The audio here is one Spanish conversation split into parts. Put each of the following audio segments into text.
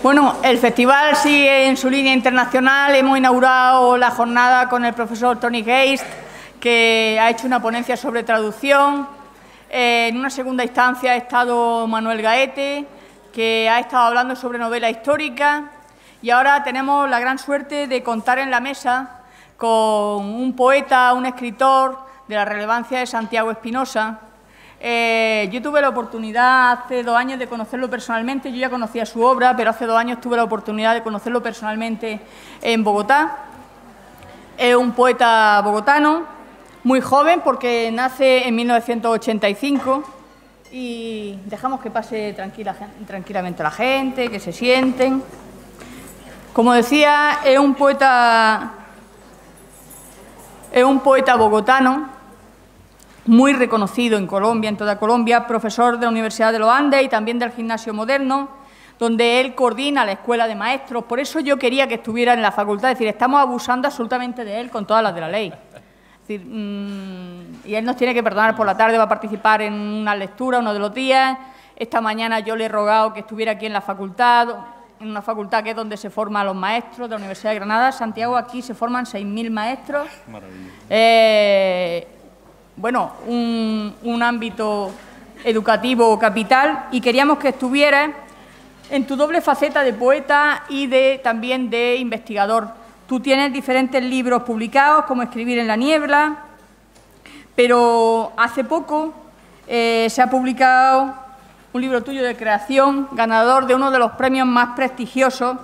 Bueno, el festival sigue en su línea internacional. Hemos inaugurado la jornada con el profesor Tony Geist, que ha hecho una ponencia sobre traducción. Eh, en una segunda instancia ha estado Manuel Gaete, que ha estado hablando sobre novela histórica. Y ahora tenemos la gran suerte de contar en la mesa con un poeta, un escritor de la relevancia de Santiago Espinosa, eh, yo tuve la oportunidad hace dos años de conocerlo personalmente, yo ya conocía su obra, pero hace dos años tuve la oportunidad de conocerlo personalmente en Bogotá. Es un poeta bogotano, muy joven porque nace en 1985 y dejamos que pase tranquila, tranquilamente la gente, que se sienten. Como decía, es un poeta, es un poeta bogotano muy reconocido en Colombia, en toda Colombia, profesor de la Universidad de los Andes y también del Gimnasio Moderno, donde él coordina la Escuela de Maestros. Por eso yo quería que estuviera en la facultad, es decir, estamos abusando absolutamente de él con todas las de la ley. Mm, y él nos tiene que perdonar por la tarde, va a participar en una lectura uno de los días. Esta mañana yo le he rogado que estuviera aquí en la facultad, en una facultad que es donde se forman los maestros de la Universidad de Granada. Santiago, aquí se forman 6.000 maestros. Eh, bueno, un, ámbito educativo capital y queríamos que estuvieras en tu doble faceta de poeta y de, también de investigador. Tú tienes diferentes libros publicados, como Escribir en la Niebla, pero hace poco eh, se ha publicado un libro tuyo de creación, ganador de uno de los premios más prestigiosos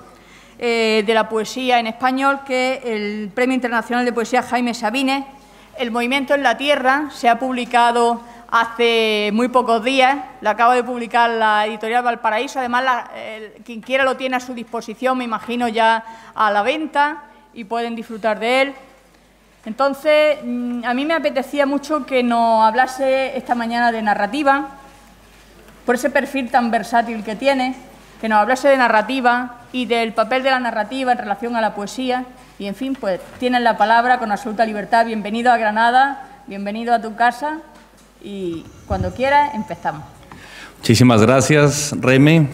eh, de la poesía en español, que es el Premio Internacional de Poesía Jaime Sabines, el Movimiento en la Tierra se ha publicado hace muy pocos días, la acaba de publicar la editorial Valparaíso, además la, quien quiera lo tiene a su disposición, me imagino ya a la venta y pueden disfrutar de él. Entonces, mm, a mí me apetecía mucho que nos hablase esta mañana de narrativa, por ese perfil tan versátil que tiene, que nos hablase de narrativa y del papel de la narrativa en relación a la poesía, y en fin, pues tienen la palabra con absoluta libertad. Bienvenido a Granada, bienvenido a tu casa y cuando quiera empezamos. Muchísimas gracias, Reme.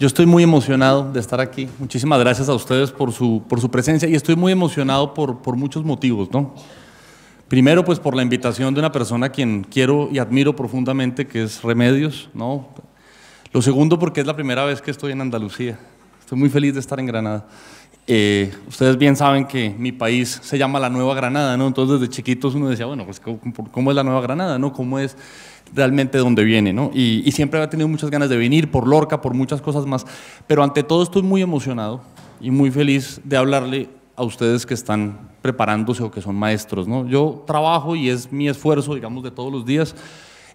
Yo estoy muy emocionado de estar aquí. Muchísimas gracias a ustedes por su, presencia y estoy muy emocionado por, muchos motivos, Primero, pues por la invitación de una persona a quien quiero y admiro profundamente, que es Remedios, ¿no? Lo segundo, porque es la primera vez que estoy en Andalucía. Estoy muy feliz de estar en Granada. Eh, ustedes bien saben que mi país se llama la Nueva Granada, ¿no? Entonces desde chiquitos uno decía, bueno, pues ¿cómo es la Nueva Granada, no? ¿Cómo es realmente dónde viene, Y, y siempre ha tenido muchas ganas de venir por Lorca, por muchas cosas más, pero ante todo estoy muy emocionado y muy feliz de hablarle a ustedes que están preparándose o que son maestros, ¿no? Yo trabajo y es mi esfuerzo, digamos, de todos los días,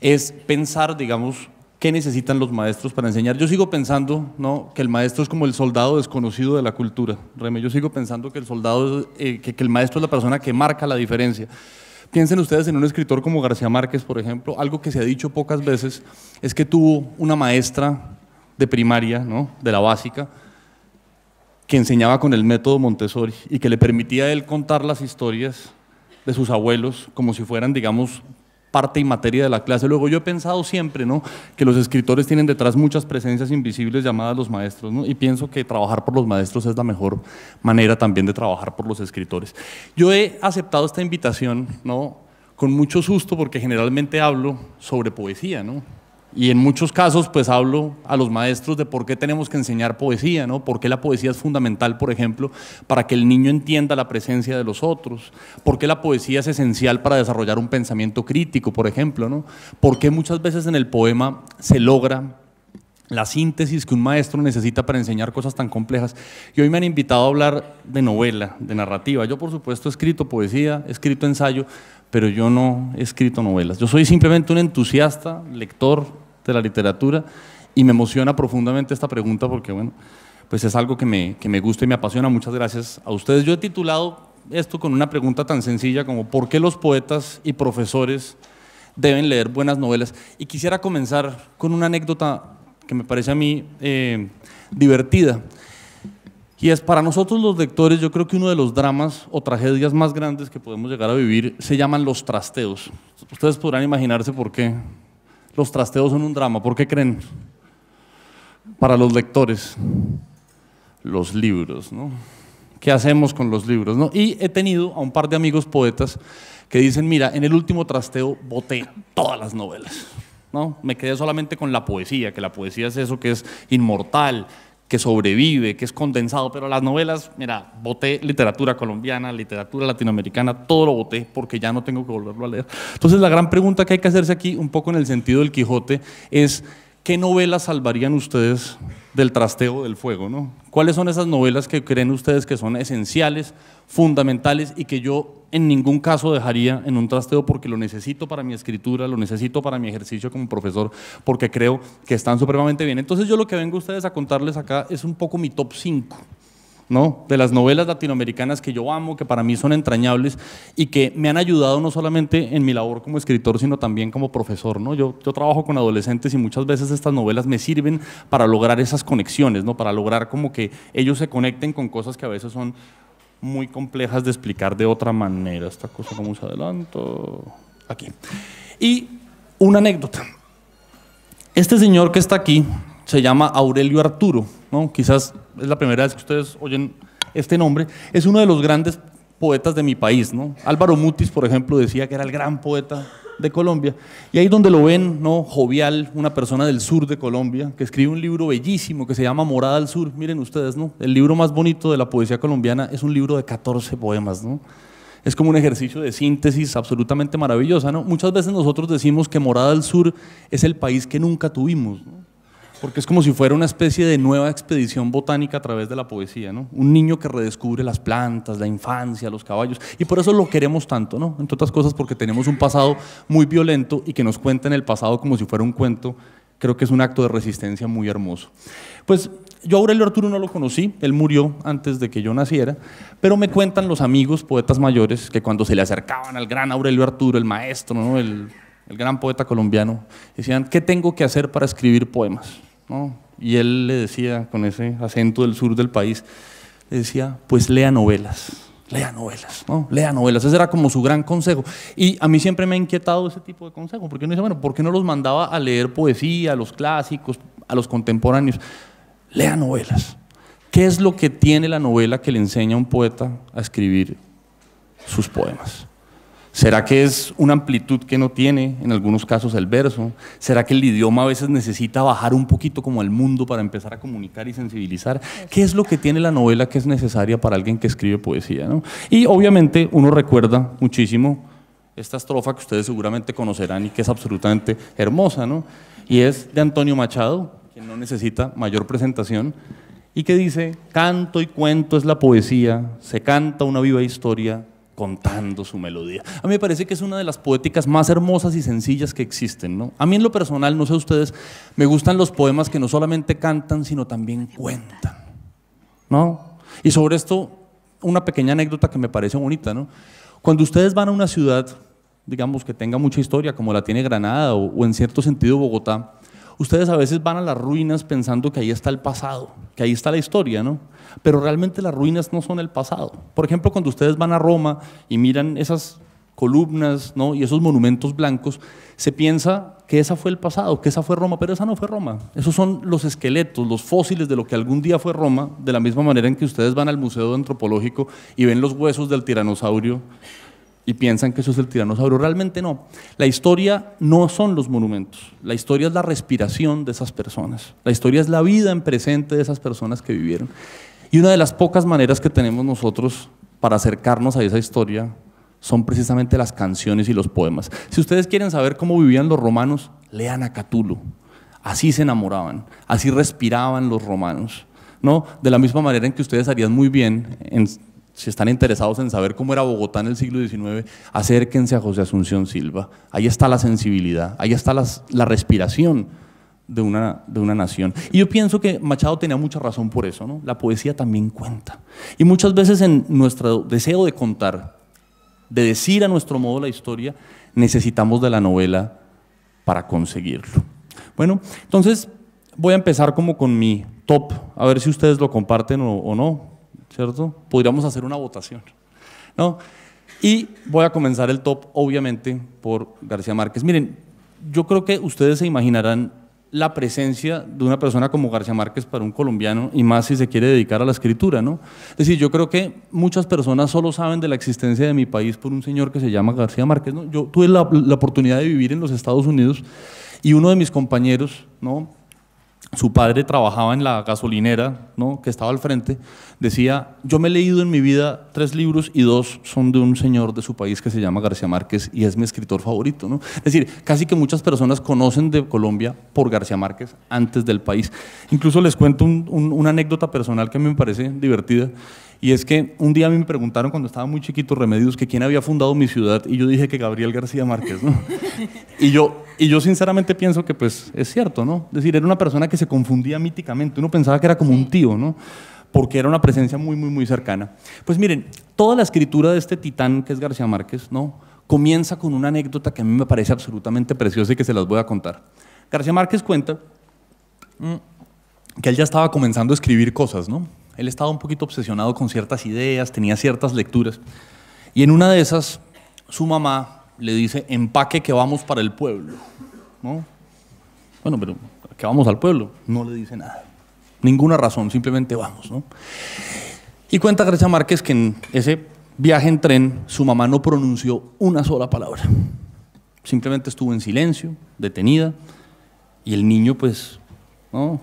es pensar, digamos, ¿Qué necesitan los maestros para enseñar? Yo sigo pensando ¿no? que el maestro es como el soldado desconocido de la cultura. Reme, yo sigo pensando que el, soldado, eh, que, el maestro es la persona que marca la diferencia. Piensen ustedes en un escritor como García Márquez, por ejemplo. Algo que se ha dicho pocas veces es que tuvo una maestra de primaria, ¿no? de la básica, que enseñaba con el método Montessori y que le permitía a él contar las historias de sus abuelos como si fueran, digamos, parte y materia de la clase. Luego yo he pensado siempre ¿no? que los escritores tienen detrás muchas presencias invisibles llamadas los maestros ¿no? y pienso que trabajar por los maestros es la mejor manera también de trabajar por los escritores. Yo he aceptado esta invitación ¿no? con mucho susto porque generalmente hablo sobre poesía, ¿no? Y en muchos casos, pues hablo a los maestros de por qué tenemos que enseñar poesía, ¿no? Por qué la poesía es fundamental, por ejemplo, para que el niño entienda la presencia de los otros. Por qué la poesía es esencial para desarrollar un pensamiento crítico, por ejemplo, ¿no? Por qué muchas veces en el poema se logra la síntesis que un maestro necesita para enseñar cosas tan complejas. Y hoy me han invitado a hablar de novela, de narrativa. Yo, por supuesto, he escrito poesía, he escrito ensayo, pero yo no he escrito novelas. Yo soy simplemente un entusiasta, lector, de la literatura. Y me emociona profundamente esta pregunta porque, bueno, pues es algo que me, gusta y me apasiona. Muchas gracias a ustedes. Yo he titulado esto con una pregunta tan sencilla como ¿por qué los poetas y profesores deben leer buenas novelas? Y quisiera comenzar con una anécdota que me parece a mí eh, divertida. Y es para nosotros los lectores, yo creo que uno de los dramas o tragedias más grandes que podemos llegar a vivir se llaman los trasteos. Ustedes podrán imaginarse por qué los trasteos son un drama. ¿Por qué creen? Para los lectores, los libros, ¿no? ¿Qué hacemos con los libros? ¿no? Y he tenido a un par de amigos poetas que dicen, mira, en el último trasteo boté todas las novelas. ¿no? Me quedé solamente con la poesía, que la poesía es eso que es inmortal, que sobrevive, que es condensado, pero las novelas, mira, boté literatura colombiana, literatura latinoamericana, todo lo boté porque ya no tengo que volverlo a leer. Entonces la gran pregunta que hay que hacerse aquí, un poco en el sentido del Quijote, es ¿qué novelas salvarían ustedes del trasteo del fuego? ¿Cuáles son esas novelas que creen ustedes que son esenciales, fundamentales y que yo en ningún caso dejaría en un trasteo porque lo necesito para mi escritura, lo necesito para mi ejercicio como profesor, porque creo que están supremamente bien? Entonces yo lo que vengo a ustedes a contarles acá es un poco mi top 5 de las novelas latinoamericanas que yo amo, que para mí son entrañables y que me han ayudado no solamente en mi labor como escritor, sino también como profesor. ¿no? Yo, yo trabajo con adolescentes y muchas veces estas novelas me sirven para lograr esas conexiones, ¿no? para lograr como que ellos se conecten con cosas que a veces son muy complejas de explicar de otra manera. Esta cosa como se adelanto aquí. Y una anécdota. Este señor que está aquí se llama Aurelio Arturo, ¿no? Quizás es la primera vez que ustedes oyen este nombre, es uno de los grandes poetas de mi país, ¿no? Álvaro Mutis, por ejemplo, decía que era el gran poeta de Colombia. Y ahí donde lo ven, ¿no? Jovial, una persona del sur de Colombia, que escribe un libro bellísimo que se llama Morada al Sur. Miren ustedes, ¿no? El libro más bonito de la poesía colombiana es un libro de 14 poemas, ¿no? Es como un ejercicio de síntesis absolutamente maravillosa, ¿no? Muchas veces nosotros decimos que Morada al Sur es el país que nunca tuvimos, porque es como si fuera una especie de nueva expedición botánica a través de la poesía, ¿no? Un niño que redescubre las plantas, la infancia, los caballos. Y por eso lo queremos tanto, ¿no? Entre otras cosas porque tenemos un pasado muy violento y que nos cuenten el pasado como si fuera un cuento, creo que es un acto de resistencia muy hermoso. Pues yo a Aurelio Arturo no lo conocí, él murió antes de que yo naciera, pero me cuentan los amigos poetas mayores que cuando se le acercaban al gran Aurelio Arturo, el maestro, ¿no? El el gran poeta colombiano, decían, ¿qué tengo que hacer para escribir poemas? Y él le decía, con ese acento del sur del país, le decía, pues lea novelas, lea novelas, ¿no? lea novelas. Ese era como su gran consejo. Y a mí siempre me ha inquietado ese tipo de consejo porque uno dice, bueno, ¿por qué no los mandaba a leer poesía, a los clásicos, a los contemporáneos? Lea novelas. ¿Qué es lo que tiene la novela que le enseña a un poeta a escribir sus poemas? ¿Será que es una amplitud que no tiene en algunos casos el verso? ¿Será que el idioma a veces necesita bajar un poquito como el mundo para empezar a comunicar y sensibilizar? ¿Qué es lo que tiene la novela que es necesaria para alguien que escribe poesía? Y obviamente uno recuerda muchísimo esta estrofa que ustedes seguramente conocerán y que es absolutamente hermosa, Y es de Antonio Machado, quien no necesita mayor presentación, y que dice, canto y cuento es la poesía, se canta una viva historia contando su melodía. A mí me parece que es una de las poéticas más hermosas y sencillas que existen. A mí en lo personal, no sé ustedes, me gustan los poemas que no solamente cantan, sino también cuentan. ¿no? Y sobre esto, una pequeña anécdota que me parece bonita. ¿no? Cuando ustedes van a una ciudad, digamos que tenga mucha historia, como la tiene Granada o en cierto sentido Bogotá, Ustedes a veces van a las ruinas pensando que ahí está el pasado, que ahí está la historia, ¿no? Pero realmente las ruinas no son el pasado. Por ejemplo, cuando ustedes van a Roma y miran esas columnas, ¿no? Y esos monumentos blancos, se piensa que esa fue el pasado, que esa fue Roma, pero esa no fue Roma. Esos son los esqueletos, los fósiles de lo que algún día fue Roma, de la misma manera en que ustedes van al Museo Antropológico y ven los huesos del tiranosaurio y piensan que eso es el tiranosaurio. Realmente no. La historia no son los monumentos. La historia es la respiración de esas personas. La historia es la vida en presente de esas personas que vivieron. Y una de las pocas maneras que tenemos nosotros para acercarnos a esa historia son precisamente las canciones y los poemas. Si ustedes quieren saber cómo vivían los romanos, lean a Catulo. Así se enamoraban, así respiraban los romanos. ¿no? De la misma manera en que ustedes harían muy bien en si están interesados en saber cómo era Bogotá en el siglo XIX, acérquense a José Asunción Silva. Ahí está la sensibilidad, ahí está la respiración de una, de una nación. Y yo pienso que Machado tenía mucha razón por eso, ¿no? La poesía también cuenta. Y muchas veces en nuestro deseo de contar, de decir a nuestro modo la historia, necesitamos de la novela para conseguirlo. Bueno, entonces voy a empezar como con mi top, a ver si ustedes lo comparten o no ¿cierto? Podríamos hacer una votación, ¿no? Y voy a comenzar el top, obviamente, por García Márquez. Miren, yo creo que ustedes se imaginarán la presencia de una persona como García Márquez para un colombiano y más si se quiere dedicar a la escritura, ¿no? Es decir, yo creo que muchas personas solo saben de la existencia de mi país por un señor que se llama García Márquez, ¿no? Yo tuve la, la oportunidad de vivir en los Estados Unidos y uno de mis compañeros, ¿no? su padre trabajaba en la gasolinera ¿no? que estaba al frente, decía, yo me he leído en mi vida tres libros y dos son de un señor de su país que se llama García Márquez y es mi escritor favorito. ¿no? Es decir, casi que muchas personas conocen de Colombia por García Márquez antes del país. Incluso les cuento una anécdota personal que me parece divertida. Y es que un día a mí me preguntaron cuando estaba muy chiquito Remedios que quién había fundado mi ciudad y yo dije que Gabriel García Márquez, y, yo, y yo sinceramente pienso que pues es cierto, ¿no? Es decir, era una persona que se confundía míticamente, uno pensaba que era como un tío, ¿no? Porque era una presencia muy, muy, muy cercana. Pues miren, toda la escritura de este titán que es García Márquez, ¿no? Comienza con una anécdota que a mí me parece absolutamente preciosa y que se las voy a contar. García Márquez cuenta mm, que él ya estaba comenzando a escribir cosas, ¿no? Él estaba un poquito obsesionado con ciertas ideas, tenía ciertas lecturas. Y en una de esas, su mamá le dice, empaque que vamos para el pueblo. ¿No? Bueno, pero que vamos al pueblo. No le dice nada. Ninguna razón, simplemente vamos. Y cuenta Grecia Márquez que en ese viaje en tren su mamá no pronunció una sola palabra. Simplemente estuvo en silencio, detenida, y el niño pues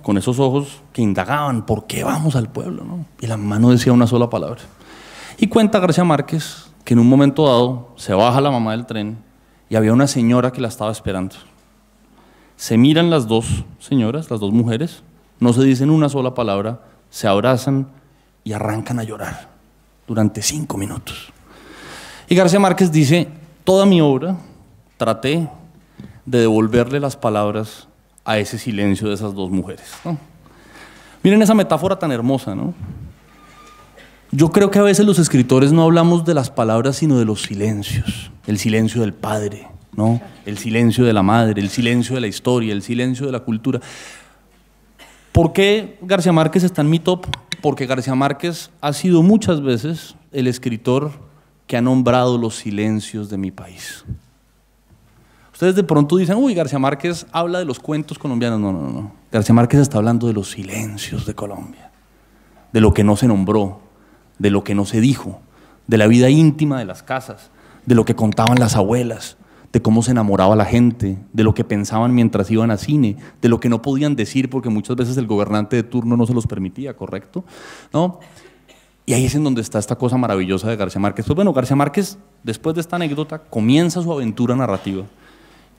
con esos ojos que indagaban, ¿por qué vamos al pueblo? Y la mamá decía una sola palabra. Y cuenta García Márquez que en un momento dado se baja la mamá del tren y había una señora que la estaba esperando. Se miran las dos señoras, las dos mujeres, no se dicen una sola palabra, se abrazan y arrancan a llorar durante cinco minutos. Y García Márquez dice, toda mi obra traté de devolverle las palabras a ese silencio de esas dos mujeres. ¿no? Miren esa metáfora tan hermosa, Yo creo que a veces los escritores no hablamos de las palabras, sino de los silencios. El silencio del padre, ¿no? El silencio de la madre, el silencio de la historia, el silencio de la cultura. ¿Por qué García Márquez está en mi top? Porque García Márquez ha sido muchas veces el escritor que ha nombrado los silencios de mi país. Ustedes de pronto dicen, uy, García Márquez habla de los cuentos colombianos. No, no, no. García Márquez está hablando de los silencios de Colombia, de lo que no se nombró, de lo que no se dijo, de la vida íntima de las casas, de lo que contaban las abuelas, de cómo se enamoraba la gente, de lo que pensaban mientras iban a cine, de lo que no podían decir porque muchas veces el gobernante de turno no se los permitía, ¿correcto? ¿No? Y ahí es en donde está esta cosa maravillosa de García Márquez. Pues bueno, García Márquez, después de esta anécdota, comienza su aventura narrativa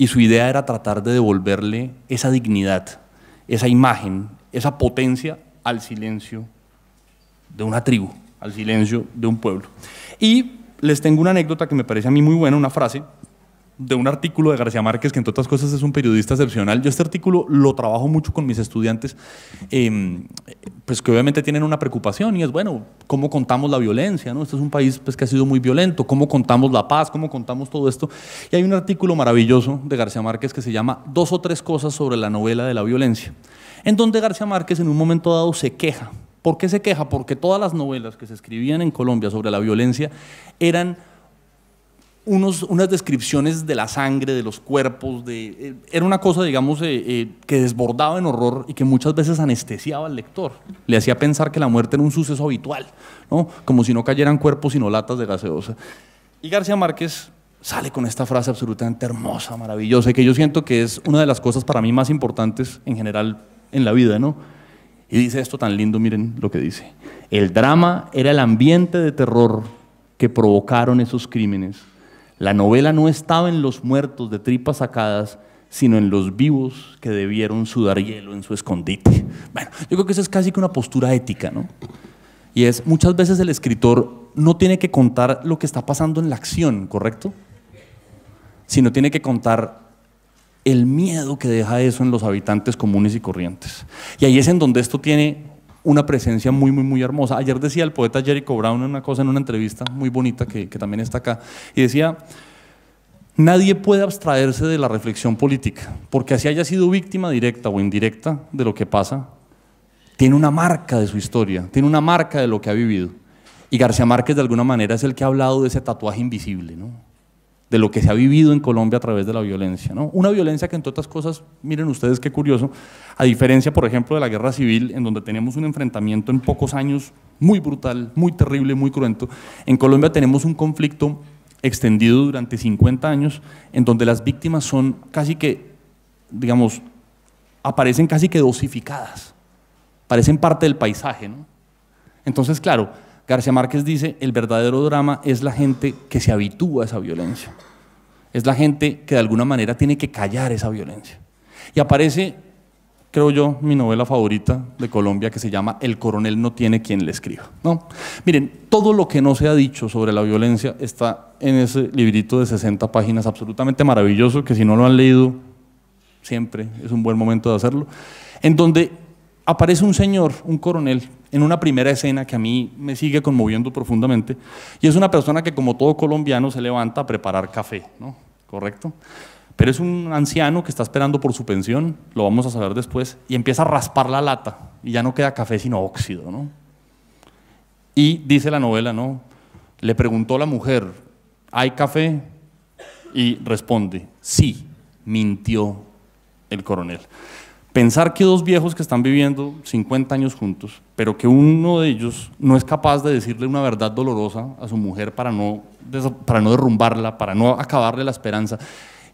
y su idea era tratar de devolverle esa dignidad, esa imagen, esa potencia al silencio de una tribu, al silencio de un pueblo. Y les tengo una anécdota que me parece a mí muy buena, una frase de un artículo de García Márquez, que entre otras cosas es un periodista excepcional. Yo este artículo lo trabajo mucho con mis estudiantes, em, pues que obviamente tienen una preocupación y es, bueno, ¿cómo contamos la violencia? ¿no? Este es un país pues, que ha sido muy violento, ¿cómo contamos la paz? ¿Cómo contamos todo esto? Y hay un artículo maravilloso de García Márquez que se llama Dos o tres cosas sobre la novela de la violencia, en donde García Márquez en un momento dado se queja. ¿Por qué se queja? Porque todas las novelas que se escribían en Colombia sobre la violencia eran unas descripciones de la sangre, de los cuerpos, de, eh, era una cosa, digamos, eh, eh, que desbordaba en horror y que muchas veces anestesiaba al lector. Le hacía pensar que la muerte era un suceso habitual, ¿no? como si no cayeran cuerpos sino latas de gaseosa. Y García Márquez sale con esta frase absolutamente hermosa, maravillosa, que yo siento que es una de las cosas para mí más importantes en general en la vida, ¿no? Y dice esto tan lindo, miren lo que dice. El drama era el ambiente de terror que provocaron esos crímenes la novela no estaba en los muertos de tripas sacadas, sino en los vivos que debieron sudar hielo en su escondite. Bueno, yo creo que eso es casi que una postura ética, ¿no? Y es, muchas veces el escritor no tiene que contar lo que está pasando en la acción, ¿correcto? Sino tiene que contar el miedo que deja eso en los habitantes comunes y corrientes. Y ahí es en donde esto tiene una presencia muy, muy, muy hermosa. Ayer decía el poeta Jericho Brown una cosa en una entrevista muy bonita que, que también está acá, y decía, nadie puede abstraerse de la reflexión política, porque así haya sido víctima directa o indirecta de lo que pasa, tiene una marca de su historia, tiene una marca de lo que ha vivido. Y García Márquez de alguna manera es el que ha hablado de ese tatuaje invisible, ¿no? de lo que se ha vivido en Colombia a través de la violencia. ¿no? Una violencia que, entre otras cosas, miren ustedes qué curioso, a diferencia, por ejemplo, de la guerra civil, en donde tenemos un enfrentamiento en pocos años muy brutal, muy terrible, muy cruento, en Colombia tenemos un conflicto extendido durante 50 años, en donde las víctimas son casi que, digamos, aparecen casi que dosificadas, parecen parte del paisaje. Entonces, claro, García Márquez dice, el verdadero drama es la gente que se habitúa a esa violencia. Es la gente que de alguna manera tiene que callar esa violencia. Y aparece, creo yo, mi novela favorita de Colombia que se llama El coronel no tiene quien le escriba. ¿no? Miren, todo lo que no se ha dicho sobre la violencia está en ese librito de 60 páginas absolutamente maravilloso que si no lo han leído, siempre es un buen momento de hacerlo, en donde aparece un señor, un coronel, en una primera escena que a mí me sigue conmoviendo profundamente, y es una persona que como todo colombiano se levanta a preparar café, ¿no? ¿Correcto? Pero es un anciano que está esperando por su pensión, lo vamos a saber después, y empieza a raspar la lata, y ya no queda café sino óxido, ¿no? Y dice la novela, ¿no? Le preguntó la mujer, ¿hay café? Y responde, sí, mintió el coronel. Pensar que dos viejos que están viviendo 50 años juntos, pero que uno de ellos no es capaz de decirle una verdad dolorosa a su mujer para no, para no derrumbarla, para no acabarle la esperanza,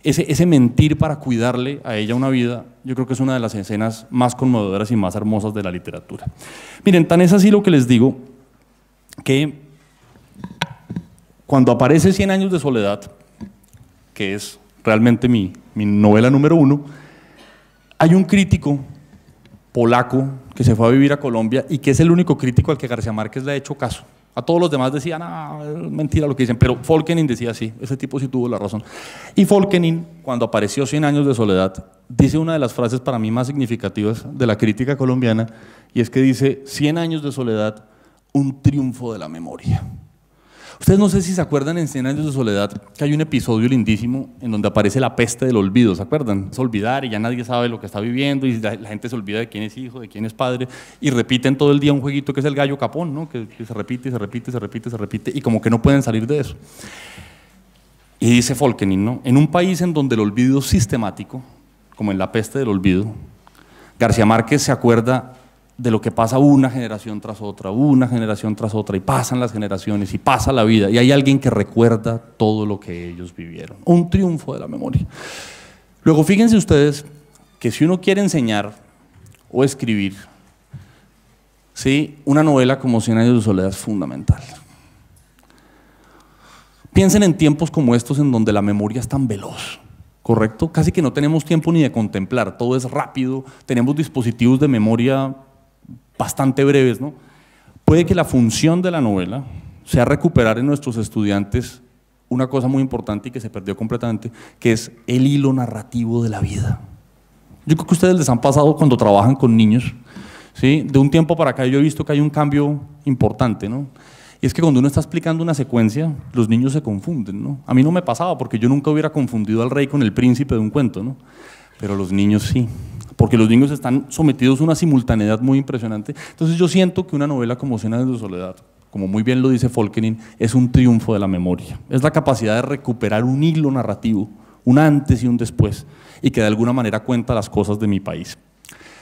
ese, ese mentir para cuidarle a ella una vida, yo creo que es una de las escenas más conmovedoras y más hermosas de la literatura. Miren, tan es así lo que les digo, que cuando aparece Cien años de soledad, que es realmente mi, mi novela número uno, hay un crítico polaco que se fue a vivir a Colombia y que es el único crítico al que García Márquez le ha hecho caso. A todos los demás decían, ah, mentira lo que dicen, pero Folkenin decía sí, ese tipo sí tuvo la razón. Y Folkenin, cuando apareció 100 años de soledad, dice una de las frases para mí más significativas de la crítica colombiana, y es que dice, 100 años de soledad, un triunfo de la memoria. Ustedes no sé si se acuerdan en 100 años de soledad que hay un episodio lindísimo en donde aparece la peste del olvido, ¿se acuerdan? Es olvidar y ya nadie sabe lo que está viviendo y la, gente se olvida de quién es hijo, de quién es padre y repiten todo el día un jueguito que es el gallo capón, ¿no? Que, se repite, y se repite, se repite, se repite y como que no pueden salir de eso. Y dice Folkenin, ¿no? En un país en donde el olvido es sistemático, como en la peste del olvido, García Márquez se acuerda de lo que pasa una generación tras otra, una generación tras otra, y pasan las generaciones, y pasa la vida, y hay alguien que recuerda todo lo que ellos vivieron. Un triunfo de la memoria. Luego, fíjense ustedes que si uno quiere enseñar o escribir, ¿sí? una novela como Cien años de soledad es fundamental. Piensen en tiempos como estos en donde la memoria es tan veloz, ¿correcto? Casi que no tenemos tiempo ni de contemplar, todo es rápido, tenemos dispositivos de memoria bastante breves, ¿no? Puede que la función de la novela sea recuperar en nuestros estudiantes una cosa muy importante y que se perdió completamente, que es el hilo narrativo de la vida. Yo creo que ustedes les han pasado cuando trabajan con niños, ¿sí? De un tiempo para acá yo he visto que hay un cambio importante, ¿no? Y es que cuando uno está explicando una secuencia, los niños se confunden, ¿no? A mí no me pasaba porque yo nunca hubiera confundido al rey con el príncipe de un cuento, ¿no? Pero los niños sí porque los niños están sometidos a una simultaneidad muy impresionante. Entonces yo siento que una novela como Cien de Soledad, como muy bien lo dice Folkening, es un triunfo de la memoria. Es la capacidad de recuperar un hilo narrativo, un antes y un después, y que de alguna manera cuenta las cosas de mi país.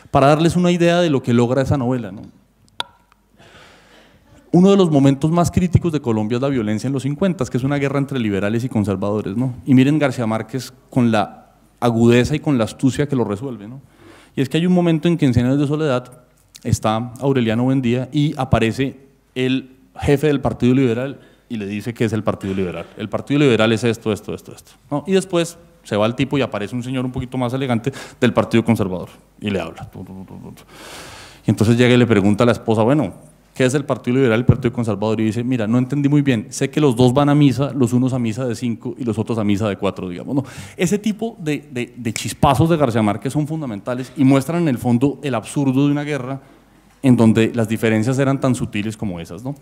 Para darles una idea de lo que logra esa novela, Uno de los momentos más críticos de Colombia es la violencia en los 50, que es una guerra entre liberales y conservadores, Y miren García Márquez con la agudeza y con la astucia que lo resuelve, ¿no? Y es que hay un momento en que en Cienes de Soledad está Aureliano Buendía y aparece el jefe del Partido Liberal y le dice que es el Partido Liberal. El Partido Liberal es esto, esto, esto, esto. Y después se va el tipo y aparece un señor un poquito más elegante del Partido Conservador y le habla. Y entonces llega y le pregunta a la esposa, bueno, que es el Partido Liberal y el Partido Conservador, y dice, mira, no entendí muy bien, sé que los dos van a misa, los unos a misa de cinco y los otros a misa de cuatro, digamos. ¿no? Ese tipo de, chispazos de García Márquez son fundamentales y muestran en el fondo el absurdo de una guerra en donde las diferencias eran tan sutiles como esas. ¿no?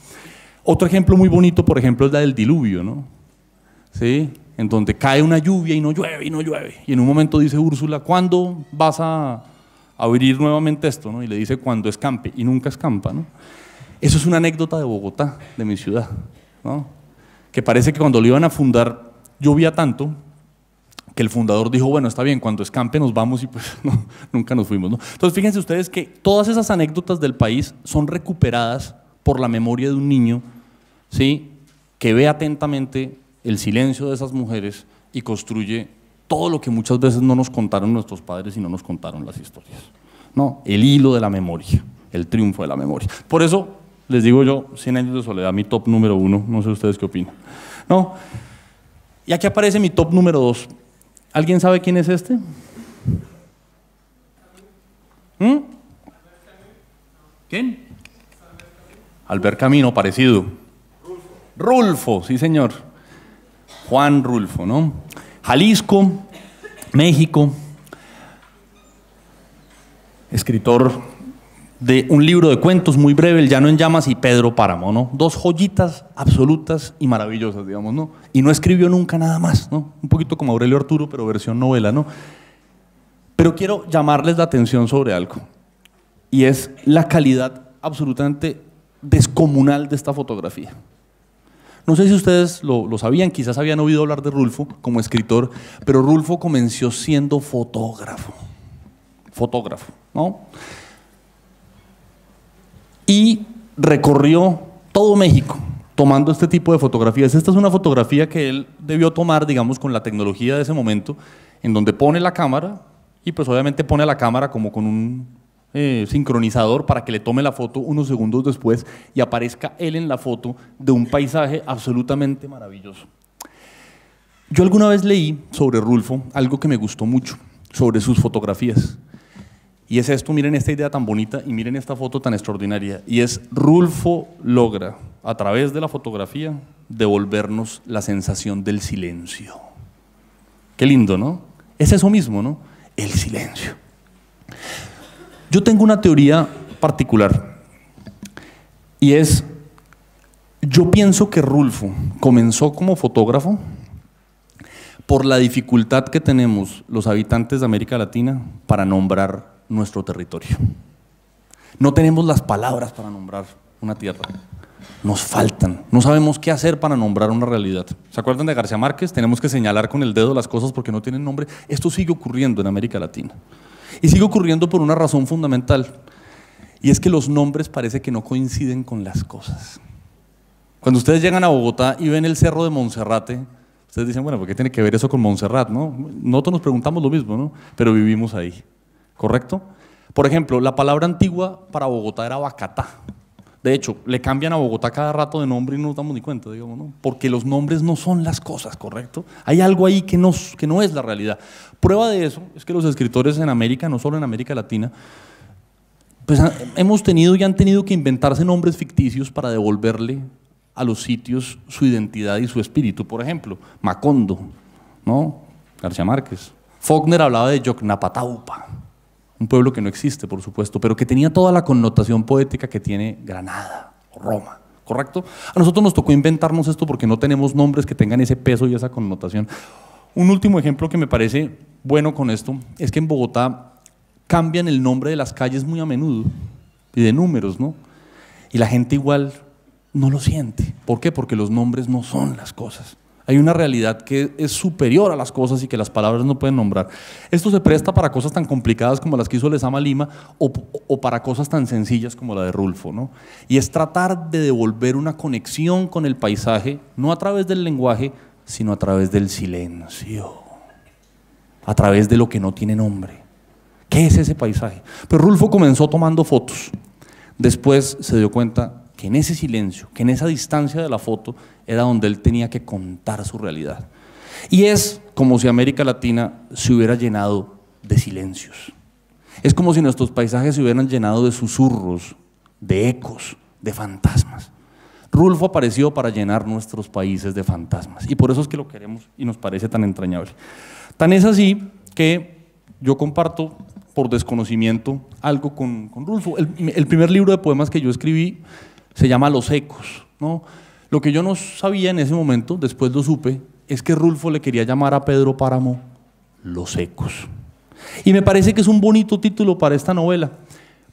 Otro ejemplo muy bonito, por ejemplo, es la del diluvio, ¿no? ¿Sí? en donde cae una lluvia y no llueve y no llueve. Y en un momento dice Úrsula, ¿cuándo vas a abrir nuevamente esto? ¿no? Y le dice, cuando escampe, y nunca escampa. ¿no? Eso es una anécdota de Bogotá, de mi ciudad, que parece que cuando lo iban a fundar llovía tanto que el fundador dijo, bueno, está bien, cuando escampe nos vamos y pues nunca nos fuimos. ¿no? Entonces fíjense ustedes que todas esas anécdotas del país son recuperadas por la memoria de un niño ¿sí? que ve atentamente el silencio de esas mujeres y construye todo lo que muchas veces no nos contaron nuestros padres y no nos contaron las historias. No, el hilo de la memoria, el triunfo de la memoria. Por eso les digo yo, 100 años de soledad, mi top número uno, no sé ustedes qué opinan. No, y aquí aparece mi top número dos. ¿Alguien sabe quién es este? ¿Mm? ¿Quién? Albert Camino, parecido. Rulfo, sí señor. Juan Rulfo, ¿no? Jalisco, México, escritor de un libro de cuentos muy breve, El Llano en Llamas y Pedro Páramo, ¿no? Dos joyitas absolutas y maravillosas, digamos, ¿no? Y no escribió nunca nada más, ¿no? Un poquito como Aurelio Arturo, pero versión novela, ¿no? Pero quiero llamarles la atención sobre algo, y es la calidad absolutamente descomunal de esta fotografía. No sé si ustedes lo, lo, sabían, quizás habían oído hablar de Rulfo como escritor, pero Rulfo comenzó siendo fotógrafo. Fotógrafo, ¿no? y recorrió todo México tomando este tipo de fotografías. Esta es una fotografía que él debió tomar, digamos, con la tecnología de ese momento, en donde pone la cámara y pues obviamente pone la cámara como con un eh, sincronizador para que le tome la foto unos segundos después y aparezca él en la foto de un paisaje absolutamente maravilloso. Yo alguna vez leí sobre Rulfo algo que me gustó mucho, sobre sus fotografías. Y es esto, miren esta idea tan bonita y miren esta foto tan extraordinaria. Y es Rulfo logra, a través de la fotografía, devolvernos la sensación del silencio. Qué lindo, ¿no? Es eso mismo, ¿no? El silencio. Yo tengo una teoría particular. Y es, yo pienso que Rulfo comenzó como fotógrafo por la dificultad que tenemos los habitantes de América Latina para nombrar nuestro territorio. No tenemos las palabras para nombrar una tierra. Nos faltan. No sabemos qué hacer para nombrar una realidad. ¿Se acuerdan de García Márquez? Tenemos que señalar con el dedo las cosas porque no tienen nombre. Esto sigue ocurriendo en América Latina. Y sigue ocurriendo por una razón fundamental. Y es que los nombres parece que no coinciden con las cosas. Cuando ustedes llegan a Bogotá y ven el cerro de Monserrate, ustedes dicen, bueno, ¿por qué tiene que ver eso con Montserrat? No? Nosotros nos preguntamos lo mismo, ¿no? Pero vivimos ahí. ¿correcto? Por ejemplo, la palabra antigua para Bogotá era Bacatá. De hecho, le cambian a Bogotá cada rato de nombre y no nos damos ni cuenta, digamos, ¿no? Porque los nombres no son las cosas, ¿correcto? Hay algo ahí que no, es la realidad. Prueba de eso es que los escritores en América, no solo en América Latina, pues ah, hemos tenido y han tenido que inventarse nombres ficticios para devolverle a los sitios su identidad y su espíritu. Por ejemplo, Macondo, ¿no? García Márquez. Faulkner hablaba de Yocnapataupa un pueblo que no existe, por supuesto, pero que tenía toda la connotación poética que tiene Granada o Roma. ¿correcto? A nosotros nos tocó inventarnos esto porque no tenemos nombres que tengan ese peso y esa connotación. Un último ejemplo que me parece bueno con esto es que en Bogotá cambian el nombre de las calles muy a menudo y de números, ¿no? Y la gente igual no lo siente. ¿Por qué? Porque los nombres no son las cosas. Hay una realidad que es superior a las cosas y que las palabras no pueden nombrar. Esto se presta para cosas tan complicadas como las que hizo Lezama Lima o, para cosas tan sencillas como la de Rulfo. ¿no? Y es tratar de devolver una conexión con el paisaje, no a través del lenguaje, sino a través del silencio, a través de lo que no tiene nombre. ¿Qué es ese paisaje? Pero pues Rulfo comenzó tomando fotos. Después se dio cuenta que en ese silencio, que en esa distancia de la foto, era donde él tenía que contar su realidad. Y es como si América Latina se hubiera llenado de silencios. Es como si nuestros paisajes se hubieran llenado de susurros, de ecos, de fantasmas. Rulfo apareció para llenar nuestros países de fantasmas. Y por eso es que lo queremos y nos parece tan entrañable. Tan es así que yo comparto por desconocimiento algo con, Rulfo. el primer libro de poemas que yo escribí se llama Los Ecos. ¿no? Lo que yo no sabía en ese momento, después lo supe, es que Rulfo le quería llamar a Pedro Páramo Los Ecos. Y me parece que es un bonito título para esta novela,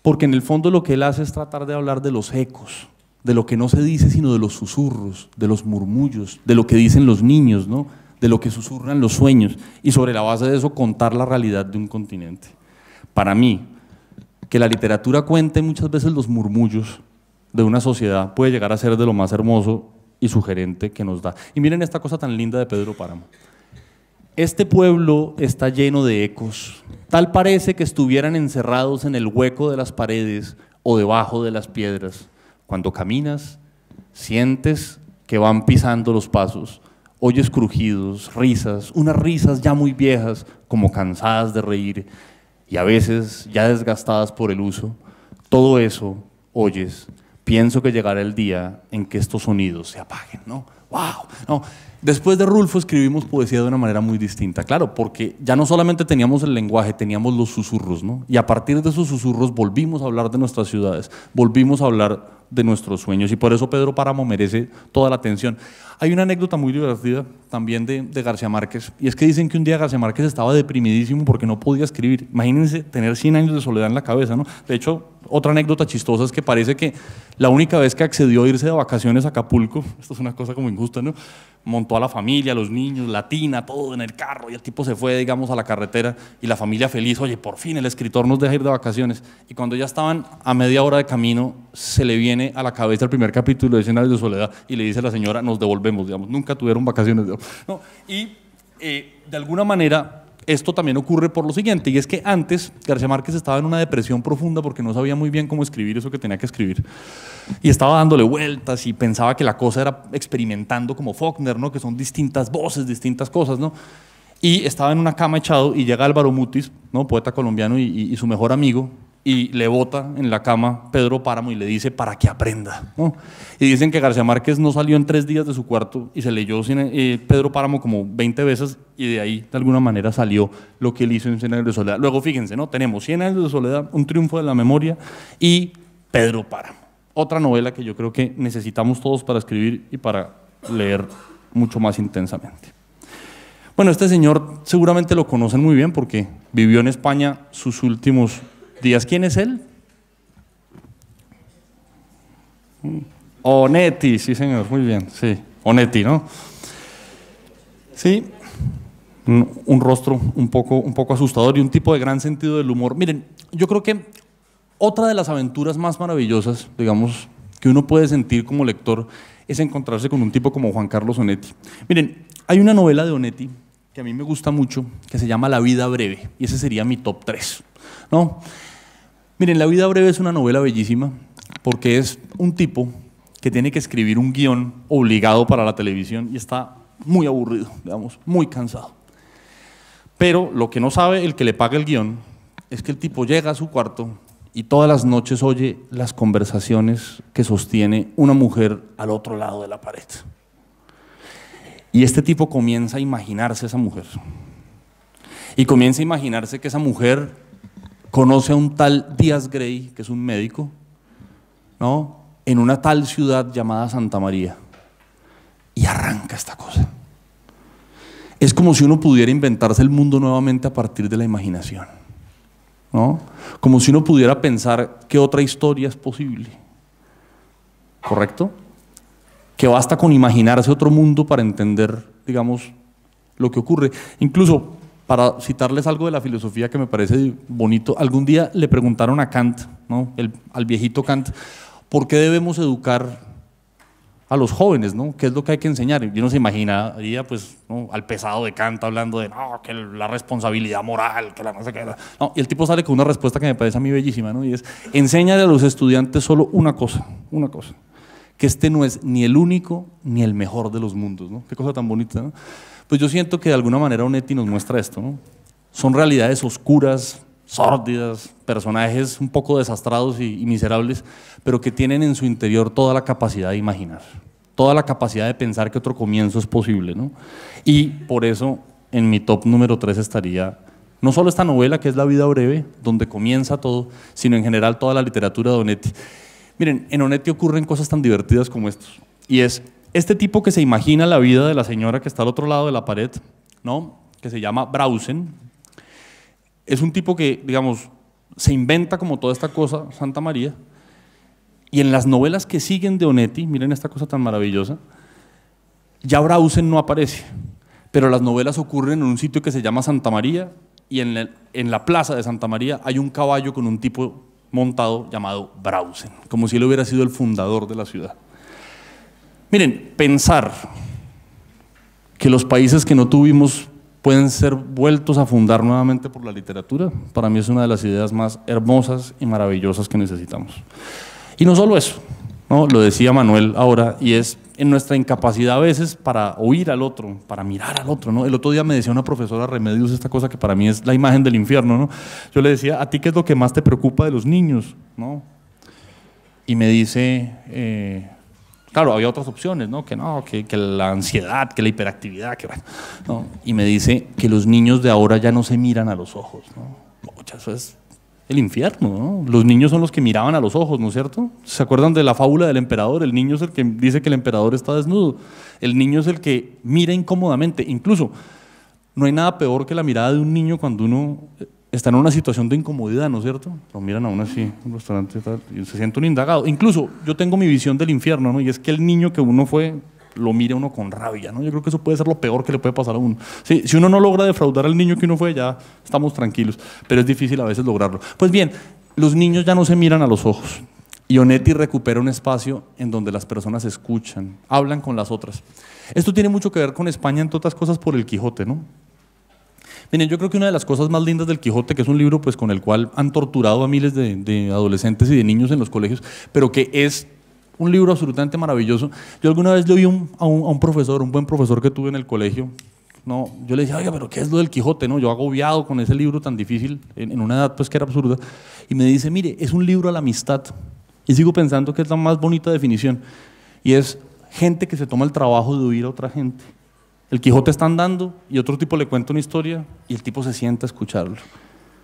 porque en el fondo lo que él hace es tratar de hablar de los ecos, de lo que no se dice, sino de los susurros, de los murmullos, de lo que dicen los niños, ¿no? de lo que susurran los sueños, y sobre la base de eso contar la realidad de un continente. Para mí, que la literatura cuente muchas veces los murmullos de una sociedad puede llegar a ser de lo más hermoso y sugerente que nos da. Y miren esta cosa tan linda de Pedro Páramo. Este pueblo está lleno de ecos. Tal parece que estuvieran encerrados en el hueco de las paredes o debajo de las piedras. Cuando caminas, sientes que van pisando los pasos. Oyes crujidos, risas, unas risas ya muy viejas, como cansadas de reír y a veces ya desgastadas por el uso. Todo eso oyes pienso que llegará el día en que estos sonidos se apaguen, ¿no? ¡Wow! No. Después de Rulfo escribimos poesía de una manera muy distinta, claro, porque ya no solamente teníamos el lenguaje, teníamos los susurros, ¿no? Y a partir de esos susurros volvimos a hablar de nuestras ciudades, volvimos a hablar de nuestros sueños y por eso Pedro Páramo merece toda la atención. Hay una anécdota muy divertida también de, de García Márquez y es que dicen que un día García Márquez estaba deprimidísimo porque no podía escribir. Imagínense tener 100 años de soledad en la cabeza, ¿no? De hecho, otra anécdota chistosa es que parece que la única vez que accedió a irse de vacaciones a Acapulco, esto es una cosa como injusta, ¿no? Montó a la familia, los niños, latina, todo en el carro y el tipo se fue, digamos, a la carretera y la familia feliz, oye, por fin el escritor nos deja ir de vacaciones. Y cuando ya estaban a media hora de camino, se le viene a la cabeza el primer capítulo de Escenarios de Soledad y le dice a la señora, nos devolvemos, digamos, nunca tuvieron vacaciones. Y eh, de alguna manera esto también ocurre por lo siguiente, y es que antes García Márquez estaba en una depresión profunda porque no sabía muy bien cómo escribir eso que tenía que escribir. Y estaba dándole vueltas y pensaba que la cosa era experimentando como Faulkner, ¿no? que son distintas voces, distintas cosas. ¿no? Y estaba en una cama echado y llega Álvaro Mutis, ¿no? poeta colombiano y, y su mejor amigo, y le bota en la cama Pedro Páramo y le dice para que aprenda. Y dicen que García Márquez no salió en tres días de su cuarto y se leyó eh, Pedro Páramo como 20 veces y de ahí de alguna manera salió lo que él hizo en Cien años de soledad. Luego fíjense, ¿no? tenemos Cien años de soledad, Un triunfo de la memoria y Pedro Páramo. Otra novela que yo creo que necesitamos todos para escribir y para leer mucho más intensamente. Bueno, este señor seguramente lo conocen muy bien porque vivió en España sus últimos ¿quién es él? Mm. Onetti, sí señor, muy bien, sí. Onetti, ¿no? Sí, un rostro un poco, un poco asustador y un tipo de gran sentido del humor. Miren, yo creo que otra de las aventuras más maravillosas, digamos, que uno puede sentir como lector es encontrarse con un tipo como Juan Carlos Onetti. Miren, hay una novela de Onetti que a mí me gusta mucho, que se llama La vida breve, y ese sería mi top 3, ¿no? Miren, La vida breve es una novela bellísima porque es un tipo que tiene que escribir un guión obligado para la televisión y está muy aburrido, digamos, muy cansado. Pero lo que no sabe el que le paga el guión es que el tipo llega a su cuarto y todas las noches oye las conversaciones que sostiene una mujer al otro lado de la pared. Y este tipo comienza a imaginarse a esa mujer. Y comienza a imaginarse que esa mujer conoce a un tal Díaz Grey, que es un médico, ¿no? en una tal ciudad llamada Santa María. Y arranca esta cosa. Es como si uno pudiera inventarse el mundo nuevamente a partir de la imaginación. Como si uno pudiera pensar que otra historia es posible. ¿Correcto? Que basta con imaginarse otro mundo para entender, digamos, lo que ocurre. Incluso para citarles algo de la filosofía que me parece bonito, algún día le preguntaron a Kant, ¿no? El, al viejito Kant, ¿por qué debemos educar a los jóvenes, ¿no? ¿Qué es lo que hay que enseñar? Yo no se imaginaría, pues, al pesado de Kant hablando de, no, que la responsabilidad moral, que la no sé qué. y el tipo sale con una respuesta que me parece a mí bellísima, ¿no? Y es, enseñar a los estudiantes solo una cosa, una cosa que este no es ni el único ni el mejor de los mundos. ¿no? Qué cosa tan bonita. Pues yo siento que de alguna manera Onetti nos muestra esto. Son realidades oscuras, sórdidas, personajes un poco desastrados y, miserables, pero que tienen en su interior toda la capacidad de imaginar, toda la capacidad de pensar que otro comienzo es posible. ¿no? Y por eso en mi top número 3 estaría no solo esta novela que es La vida breve, donde comienza todo, sino en general toda la literatura de Onetti. Miren, en Onetti ocurren cosas tan divertidas como estas. Y es este tipo que se imagina la vida de la señora que está al otro lado de la pared, ¿no? Que se llama Brausen. Es un tipo que, digamos, se inventa como toda esta cosa, Santa María. Y en las novelas que siguen de Onetti, miren esta cosa tan maravillosa, ya Brausen no aparece. Pero las novelas ocurren en un sitio que se llama Santa María y en la plaza de Santa María hay un caballo con un tipo montado llamado Brausen, como si él hubiera sido el fundador de la ciudad. Miren, pensar que los países que no tuvimos pueden ser vueltos a fundar nuevamente por la literatura, para mí es una de las ideas más hermosas y maravillosas que necesitamos. Y no solo eso, ¿no? Lo decía Manuel ahora, y es en nuestra incapacidad a veces para oír al otro, para mirar al otro, ¿no? El otro día me decía una profesora Remedios esta cosa que para mí es la imagen del infierno, ¿no? Yo le decía, ¿a ti qué es lo que más te preocupa de los niños, ¿no? Y me dice, eh, claro, había otras opciones, ¿no? Que no, que, la ansiedad, que la hiperactividad, que bueno, Y me dice que los niños de ahora ya no se miran a los ojos, ¿no? veces. eso es el infierno. ¿no? Los niños son los que miraban a los ojos, ¿no es cierto? ¿Se acuerdan de la fábula del emperador? El niño es el que dice que el emperador está desnudo. El niño es el que mira incómodamente. Incluso, no hay nada peor que la mirada de un niño cuando uno eh, está en una situación de incomodidad, ¿no es cierto? Lo miran a así, un restaurante y se siente un indagado. Incluso, yo tengo mi visión del infierno, ¿no? Y es que el niño que uno fue lo mire uno con rabia, ¿no? Yo creo que eso puede ser lo peor que le puede pasar a uno. si uno no logra defraudar al niño que uno fue, ya estamos tranquilos, pero es difícil a veces lograrlo. Pues bien, los niños ya no se miran a los ojos. y Onetti recupera un espacio en donde las personas escuchan, hablan con las otras. Esto tiene mucho que ver con España, entre otras cosas, por el Quijote, ¿no? Miren, yo creo que una de las cosas más lindas del Quijote, que es un libro pues, con el cual han torturado a miles de adolescentes y de niños en los colegios, pero que es un libro absolutamente maravilloso. Yo alguna vez le oí a, un, profesor, un buen profesor que tuve en el colegio. No, yo le decía, oiga, pero ¿qué es lo del Quijote? No, yo agobiado con ese libro tan difícil, en, una edad pues que era absurda. Y me dice, mire, es un libro a la amistad. Y sigo pensando que es la más bonita definición. Y es gente que se toma el trabajo de oír a otra gente. El Quijote está andando y otro tipo le cuenta una historia y el tipo se sienta a escucharlo.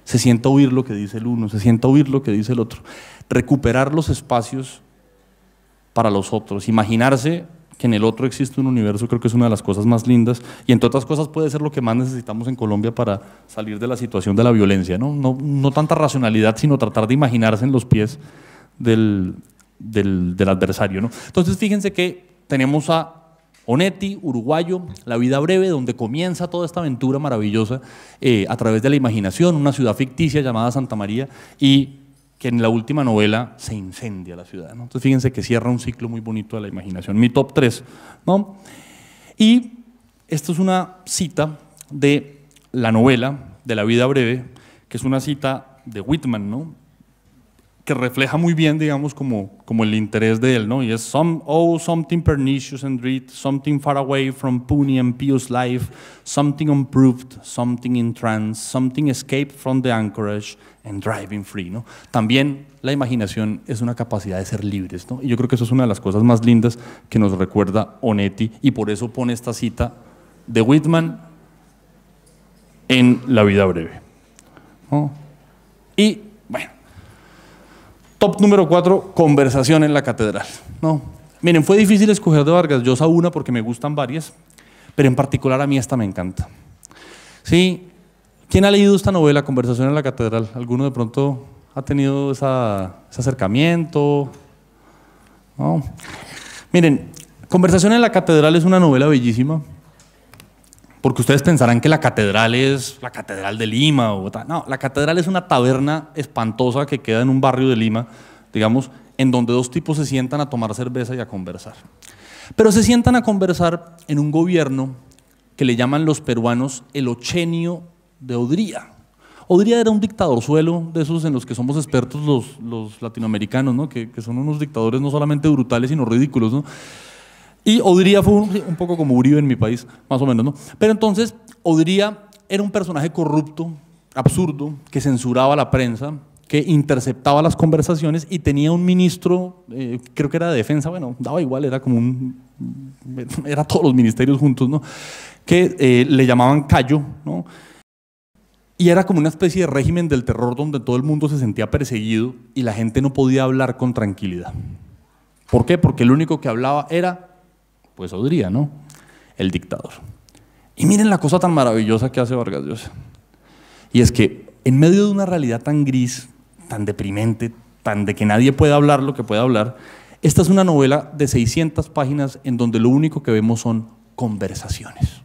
Se sienta a oír lo que dice el uno, se sienta a oír lo que dice el otro. Recuperar los espacios para los otros. Imaginarse que en el otro existe un universo creo que es una de las cosas más lindas y entre otras cosas puede ser lo que más necesitamos en Colombia para salir de la situación de la violencia, ¿no? No, no tanta racionalidad, sino tratar de imaginarse en los pies del, del, del adversario, ¿no? Entonces fíjense que tenemos a Onetti, uruguayo, La vida breve, donde comienza toda esta aventura maravillosa eh, a través de la imaginación, una ciudad ficticia llamada Santa María y que en la última novela se incendia la ciudad. Entonces fíjense que cierra un ciclo muy bonito de la imaginación. Mi top 3. ¿no? Y esto es una cita de la novela de la vida breve, que es una cita de Whitman, ¿no? que refleja muy bien, digamos, como, como el interés de él, ¿no? Y es, some, oh, something pernicious and dread, something far away from puny and pious life, something unproved, something in trance, something escaped from the anchorage and driving free, ¿no? También la imaginación es una capacidad de ser libres, ¿no? Y yo creo que eso es una de las cosas más lindas que nos recuerda Onetti y por eso pone esta cita de Whitman en La vida breve, Y Top número 4, conversación en la catedral. No. Miren, fue difícil escoger de Vargas yo a una porque me gustan varias, pero en particular a mí esta me encanta. Sí, ¿quién ha leído esta novela, Conversación en la catedral? ¿Alguno de pronto ha tenido esa, ese acercamiento? No. Miren, Conversación en la catedral es una novela bellísima porque ustedes pensarán que la catedral es la catedral de Lima o tal. No, la catedral es una taberna espantosa que queda en un barrio de Lima, digamos, en donde dos tipos se sientan a tomar cerveza y a conversar. Pero se sientan a conversar en un gobierno que le llaman los peruanos el ochenio de Odría. Odría era un dictador suelo, de esos en los que somos expertos los, los latinoamericanos, ¿no? que, que son unos dictadores no solamente brutales, sino ridículos. ¿no? Y Odría fue un, poco como Uribe en mi país, más o menos, ¿no? Pero entonces, Odría era un personaje corrupto, absurdo, que censuraba la prensa, que interceptaba las conversaciones y tenía un ministro, eh, creo que era de defensa, bueno, daba igual, era como un. Era todos los ministerios juntos, ¿no? Que eh, le llamaban Cayo, ¿no? Y era como una especie de régimen del terror donde todo el mundo se sentía perseguido y la gente no podía hablar con tranquilidad. ¿Por qué? Porque el único que hablaba era pues Odría, ¿no? El dictador. Y miren la cosa tan maravillosa que hace Vargas Llosa. Y es que en medio de una realidad tan gris, tan deprimente, tan de que nadie pueda hablar lo que puede hablar, esta es una novela de 600 páginas en donde lo único que vemos son conversaciones.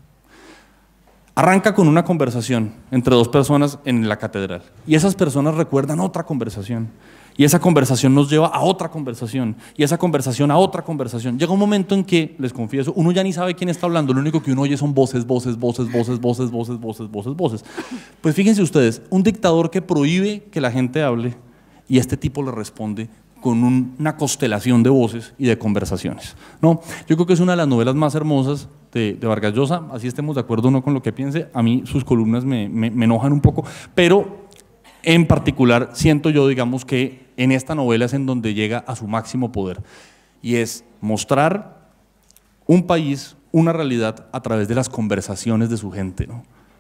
Arranca con una conversación entre dos personas en la catedral y esas personas recuerdan otra conversación y esa conversación nos lleva a otra conversación, y esa conversación a otra conversación. Llega un momento en que, les confieso, uno ya ni sabe quién está hablando, lo único que uno oye son voces, voces, voces, voces, voces, voces, voces, voces, voces. Pues fíjense ustedes, un dictador que prohíbe que la gente hable, y este tipo le responde con una constelación de voces y de conversaciones. ¿no? Yo creo que es una de las novelas más hermosas de, de Vargas Llosa, así estemos de acuerdo o no con lo que piense, a mí sus columnas me, me enojan un poco, pero en particular siento yo, digamos, que en esta novela es en donde llega a su máximo poder. Y es mostrar un país, una realidad a través de las conversaciones de su gente.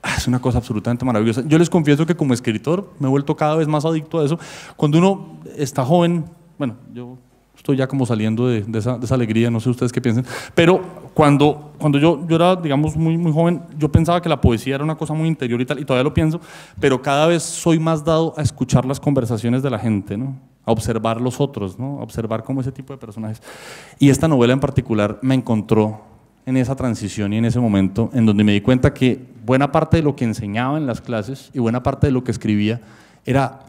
Ah, es una cosa absolutamente maravillosa. Yo les confieso que como escritor me he vuelto cada vez más adicto a eso. Cuando uno está joven, bueno, yo estoy ya como saliendo de, esa, esa, alegría, no sé ustedes qué piensen, pero cuando, cuando yo, yo era, digamos, muy, muy joven, yo pensaba que la poesía era una cosa muy interior y tal, y todavía lo pienso, pero cada vez soy más dado a escuchar las conversaciones de la gente, ¿no? a observar los otros, ¿no? a observar cómo ese tipo de personajes. Y esta novela en particular me encontró en esa transición y en ese momento en donde me di cuenta que buena parte de lo que enseñaba en las clases y buena parte de lo que escribía era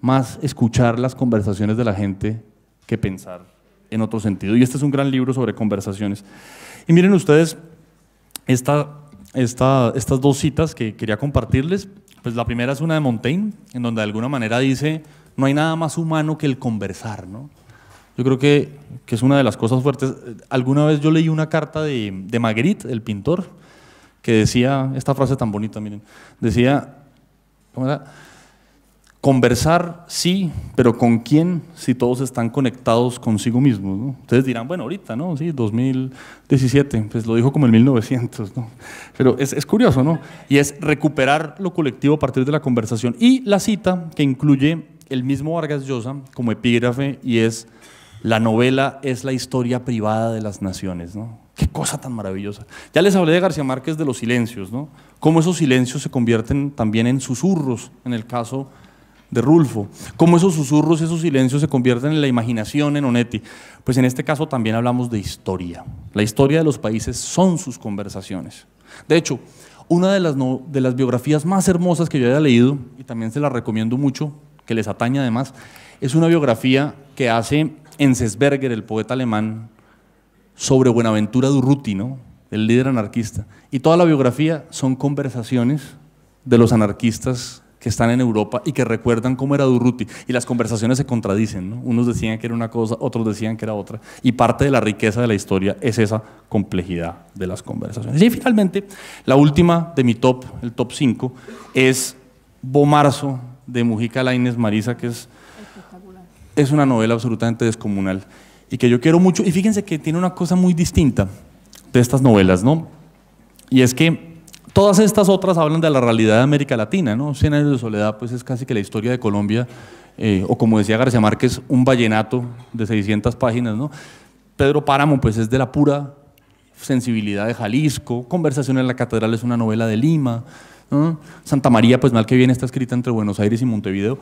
más escuchar las conversaciones de la gente que pensar en otro sentido. Y este es un gran libro sobre conversaciones. Y miren ustedes, esta, esta, estas dos citas que quería compartirles, pues la primera es una de Montaigne, en donde de alguna manera dice, no hay nada más humano que el conversar, ¿no? Yo creo que, es una de las cosas fuertes. Alguna vez yo leí una carta de, de Magritte, el pintor, que decía, esta frase tan bonita, miren, decía, ¿cómo Conversar, sí, pero ¿con quién? Si todos están conectados consigo mismos. Ustedes dirán, bueno, ahorita, ¿no? Sí, 2017, pues lo dijo como en 1900, ¿no? Pero es, es, curioso, ¿no? Y es recuperar lo colectivo a partir de la conversación. Y la cita que incluye el mismo Vargas Llosa como epígrafe y es, la novela es la historia privada de las naciones, ¿no? Qué cosa tan maravillosa. Ya les hablé de García Márquez de los silencios, ¿no? Cómo esos silencios se convierten también en susurros, en el caso de Rulfo, cómo esos susurros, esos silencios se convierten en la imaginación en Onetti. Pues en este caso también hablamos de historia. La historia de los países son sus conversaciones. De hecho, una de las, de las biografías más hermosas que yo haya leído, y también se la recomiendo mucho, que les atañe además, es una biografía que hace Enzensberger, el poeta alemán, sobre Buenaventura Durruti, ¿no? el líder anarquista. Y toda la biografía son conversaciones de los anarquistas que están en Europa y que recuerdan cómo era Durruti. Y las conversaciones se contradicen, Unos decían que era una cosa, otros decían que era otra. Y parte de la riqueza de la historia es esa complejidad de las conversaciones. Y finalmente, la última de mi top, el top 5, es Bomarzo de Mujica Inés Marisa, que es, es una novela absolutamente descomunal y que yo quiero mucho. Y fíjense que tiene una cosa muy distinta de estas novelas, ¿no? Y es que Todas estas otras hablan de la realidad de América Latina, ¿no? Cien años de soledad, pues es casi que la historia de Colombia, eh, o como decía García Márquez, un vallenato de 600 páginas, ¿no? Pedro Páramo, pues es de la pura sensibilidad de Jalisco, Conversación en la Catedral es una novela de Lima, Santa María, pues mal que bien está escrita entre Buenos Aires y Montevideo,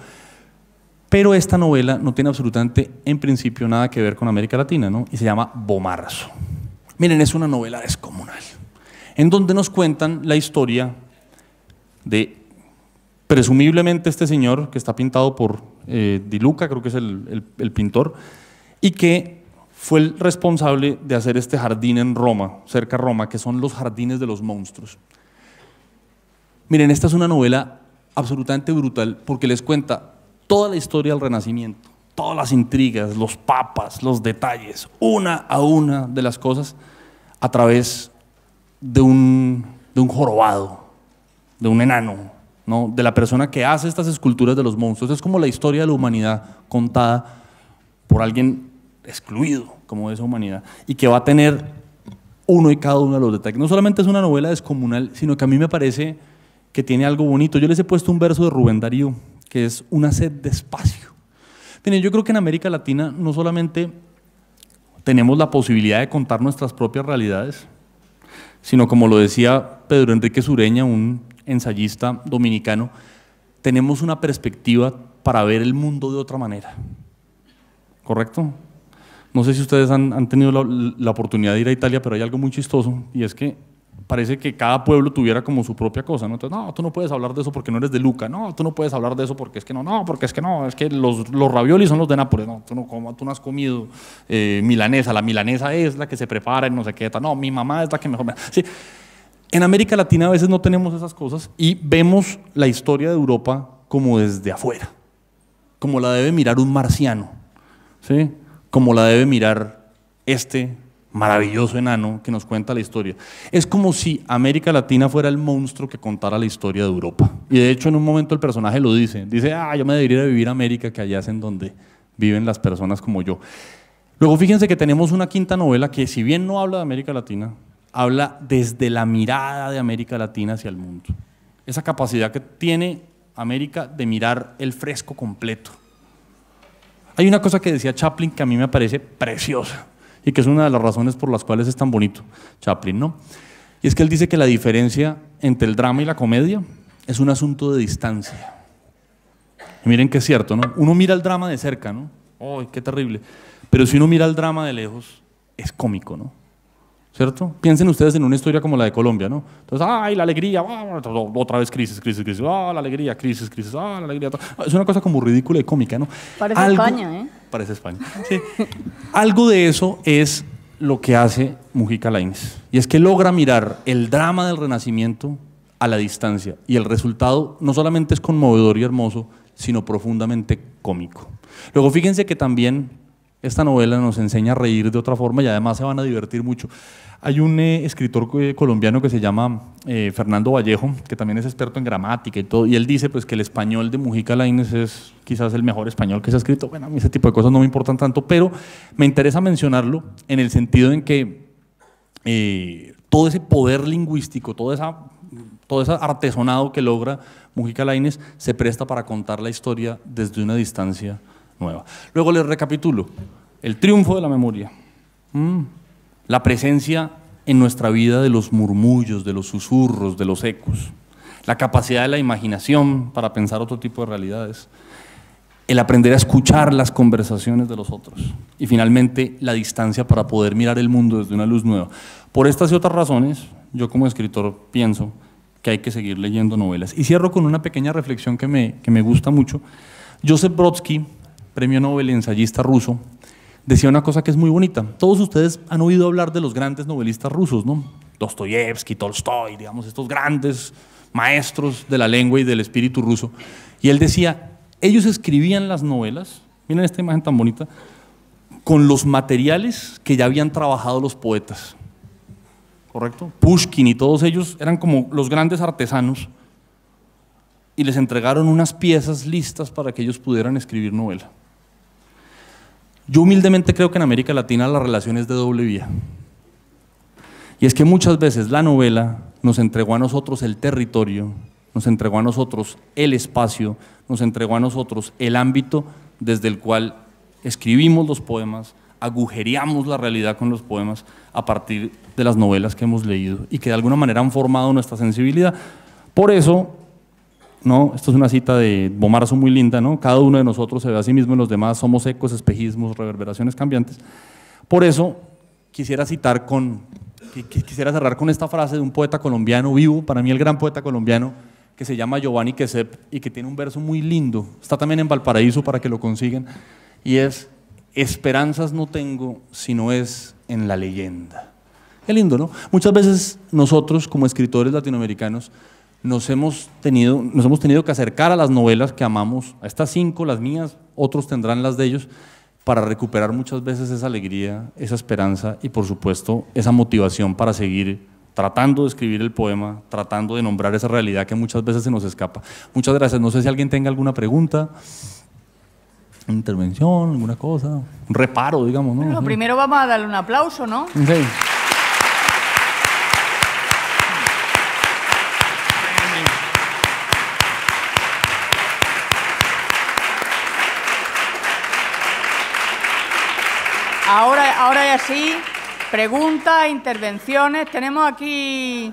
pero esta novela no tiene absolutamente, en principio, nada que ver con América Latina, ¿no? Y se llama Bomarzo. Miren, es una novela descomunal en donde nos cuentan la historia de presumiblemente este señor que está pintado por eh, Di Luca, creo que es el, pintor, y que fue el responsable de hacer este jardín en Roma, cerca a Roma, que son los jardines de los monstruos. Miren, esta es una novela absolutamente brutal porque les cuenta toda la historia del Renacimiento, todas las intrigas, los papas, los detalles, una a una de las cosas a través de un, jorobado, de un enano, de la persona que hace estas esculturas de los monstruos. Es como la historia de la humanidad contada por alguien excluido como de esa humanidad y que va a tener uno y cada uno de los detalles. No solamente es una novela descomunal, sino que a mí me parece que tiene algo bonito. Yo les he puesto un verso de Rubén Darío, que es una sed de espacio. yo creo que en América Latina no solamente tenemos la posibilidad de contar nuestras propias realidades, sino como lo decía Pedro Enrique Sureña, un ensayista dominicano, tenemos una perspectiva para ver el mundo de otra manera. ¿Correcto? No sé si ustedes han, tenido la oportunidad de ir a Italia, pero hay algo muy chistoso y es que parece que cada pueblo tuviera como su propia cosa, ¿no? Entonces, tú no puedes hablar de eso porque no eres de Luca, no, tú no puedes hablar de eso porque es que no, no, porque es que no, es que los, los raviolis son los de Nápoles, no, tú no, tú no has comido eh, milanesa, la milanesa es la que se prepara y no sé qué, no, mi mamá es la que mejor me... Sí. En América Latina a veces no tenemos esas cosas y vemos la historia de Europa como desde afuera, como la debe mirar un marciano, ¿sí? como la debe mirar este maravilloso enano que nos cuenta la historia. Es como si América Latina fuera el monstruo que contara la historia de Europa. Y de hecho en un momento el personaje lo dice. Dice, ah, yo me debería vivir a América, que allá es en donde viven las personas como yo. Luego fíjense que tenemos una quinta novela que si bien no habla de América Latina, habla desde la mirada de América Latina hacia el mundo. Esa capacidad que tiene América de mirar el fresco completo. Hay una cosa que decía Chaplin que a mí me parece preciosa y que es una de las razones por las cuales es tan bonito Chaplin, ¿no? Y es que él dice que la diferencia entre el drama y la comedia es un asunto de distancia. miren que es cierto, ¿no? Uno mira el drama de cerca, ¿no? ¡Ay, qué terrible! Pero si uno mira el drama de lejos, es cómico, ¿no? ¿Cierto? Piensen ustedes en una historia como la de Colombia, ¿no? Entonces, ¡ay, la alegría! ¡Ah! Otra vez crisis, crisis, crisis. ¡Ah, la alegría! Crisis, crisis. ¡Ah, la alegría! Es una cosa como ridícula y cómica, ¿no? Parece España, ¿eh? parece España. Algo de eso es lo que hace Mujica Lines Y es que logra mirar el drama del Renacimiento a la distancia. Y el resultado no solamente es conmovedor y hermoso, sino profundamente cómico. Luego fíjense que también esta novela nos enseña a reír de otra forma y además se van a divertir mucho. Hay un eh, escritor eh, colombiano que se llama eh, Fernando Vallejo, que también es experto en gramática y todo, y él dice pues, que el español de Mujica Lainez es quizás el mejor español que se ha escrito. Bueno, a mí ese tipo de cosas no me importan tanto, pero me interesa mencionarlo en el sentido en que todo ese poder lingüístico, todo esa ese artesonado que logra Mujica Lainez se presta para contar la historia desde una distancia Luego les recapitulo. El triunfo de la memoria. Mm. La presencia en nuestra vida de los murmullos, de los susurros, de los ecos. La capacidad de la imaginación para pensar otro tipo de realidades. El aprender a escuchar las conversaciones de los otros. Y finalmente, la distancia para poder mirar el mundo desde una luz nueva. Por estas y otras razones, yo como escritor pienso que hay que seguir leyendo novelas. Y cierro con una pequeña reflexión que me, que me gusta mucho. Joseph Brodsky premio Nobel ensayista ruso, decía una cosa que es muy bonita. Todos ustedes han oído hablar de los grandes novelistas rusos, ¿no? Dostoyevsky, Tolstoy, digamos, estos grandes maestros de la lengua y del espíritu ruso. Y él decía, ellos escribían las novelas, miren esta imagen tan bonita, con los materiales que ya habían trabajado los poetas. ¿Correcto? Pushkin y todos ellos eran como los grandes artesanos y les entregaron unas piezas listas para que ellos pudieran escribir novela. Yo humildemente creo que en América Latina la relación es de doble vía. Y es que muchas veces la novela nos entregó a nosotros el territorio, nos entregó a nosotros el espacio, nos entregó a nosotros el ámbito desde el cual escribimos los poemas, agujereamos la realidad con los poemas a partir de las novelas que hemos leído y que de alguna manera han formado nuestra sensibilidad. Por eso esto es una cita de Bomarzo muy linda, ¿no? Cada uno de nosotros se ve a sí mismo en los demás, somos ecos, espejismos, reverberaciones cambiantes. Por eso quisiera citar con, quisiera cerrar con esta frase de un poeta colombiano vivo, para mí el gran poeta colombiano, que se llama Giovanni Quesep y que tiene un verso muy lindo, está también en Valparaíso para que lo consigan, y es, esperanzas no tengo si no es en la leyenda. Qué lindo, ¿no? Muchas veces nosotros como escritores latinoamericanos nos hemos, tenido, nos hemos tenido que acercar a las novelas que amamos, a estas cinco, las mías, otros tendrán las de ellos, para recuperar muchas veces esa alegría, esa esperanza y por supuesto esa motivación para seguir tratando de escribir el poema, tratando de nombrar esa realidad que muchas veces se nos escapa. Muchas gracias. No sé si alguien tenga alguna pregunta intervención, alguna cosa, un reparo, digamos, ¿no? Bueno, primero vamos a darle un aplauso, ¿no? Sí. ahora ya sí, preguntas, intervenciones. Tenemos aquí,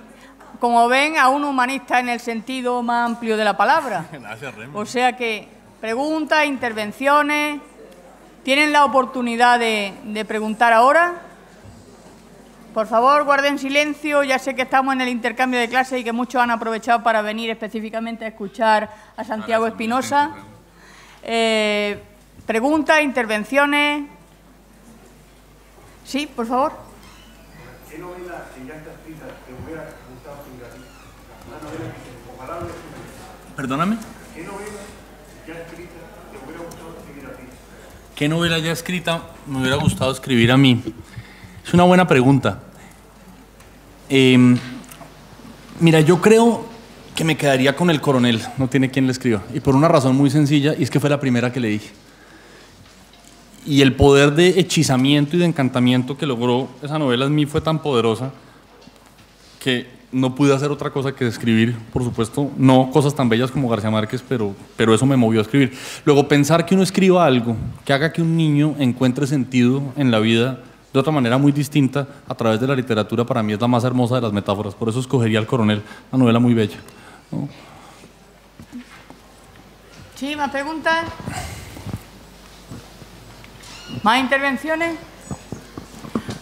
como ven, a un humanista en el sentido más amplio de la palabra. O sea que preguntas, intervenciones. Tienen la oportunidad de, preguntar ahora. Por favor, guarden silencio. Ya sé que estamos en el intercambio de clases y que muchos han aprovechado para venir específicamente a escuchar a Santiago Espinosa. Eh, preguntas, intervenciones. Sí, por favor. ¿Qué novela que ya escrita te hubiera gustado Una novela que se Perdóname. ¿Qué novela ya escrita te hubiera gustado escribir a ti? ¿Qué novela ya escrita me hubiera gustado escribir a mí? Es una buena pregunta. Em, mira, yo creo que me quedaría con el coronel, no tiene quien le escriba. Y por una razón muy sencilla, y es que fue la primera que le dije y el poder de hechizamiento y de encantamiento que logró esa novela en mí fue tan poderosa que no pude hacer otra cosa que escribir, por supuesto, no cosas tan bellas como García Márquez, pero, pero eso me movió a escribir. Luego, pensar que uno escriba algo que haga que un niño encuentre sentido en la vida de otra manera muy distinta a través de la literatura, para mí es la más hermosa de las metáforas. Por eso escogería al coronel, una novela muy bella. Sí, Sí, me preguntar. ¿Más intervenciones?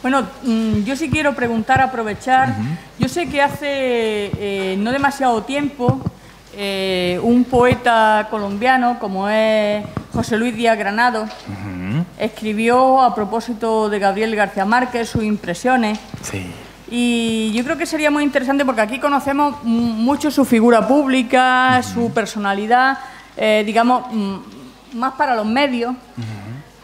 Bueno, mm, yo sí quiero preguntar, aprovechar. Yo sé que hace eh, no demasiado tiempo eh, un poeta colombiano como es José Luis Díaz Granado escribió a propósito de Gabriel García Márquez sus impresiones. Y yo creo que sería muy interesante porque aquí conocemos mucho su figura pública, su personalidad, eh, digamos, mm, más para los medios.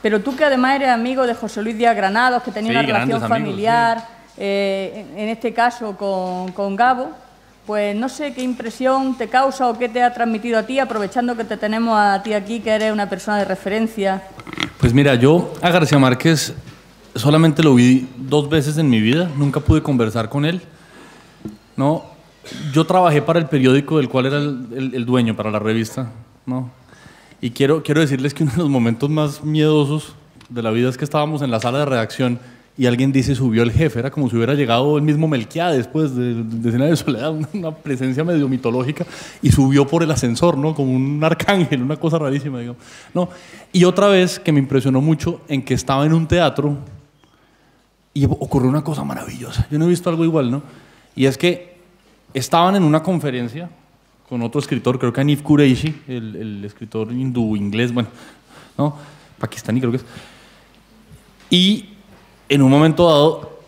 Pero tú que además eres amigo de José Luis Díaz Granados, que tenía una relación familiar, eh, en este caso con, Gabo, pues no sé qué impresión te causa o qué te ha transmitido a ti, aprovechando que te tenemos a ti aquí, que eres una persona de referencia. Pues mira, yo a García Márquez solamente lo vi dos veces en mi vida, nunca pude conversar con él. ¿no? Yo trabajé para el periódico del cual era el, el dueño, para la revista. ¿no? Y quiero, quiero decirles que uno de los momentos más miedosos de la vida es que estábamos en la sala de redacción y alguien dice subió el jefe, era como si hubiera llegado el mismo Melquiá después de Cena de Soledad, una presencia medio mitológica, y subió por el ascensor, ¿no? Como un arcángel, una cosa rarísima, digo No, y otra vez que me impresionó mucho en que estaba en un teatro y ocurrió una cosa maravillosa, yo no he visto algo igual, ¿no? Y es que estaban en una conferencia con otro escritor, creo que Anif Kureishi, el, el escritor hindú inglés, bueno, ¿no? Pakistaní creo que es. Y en un momento dado,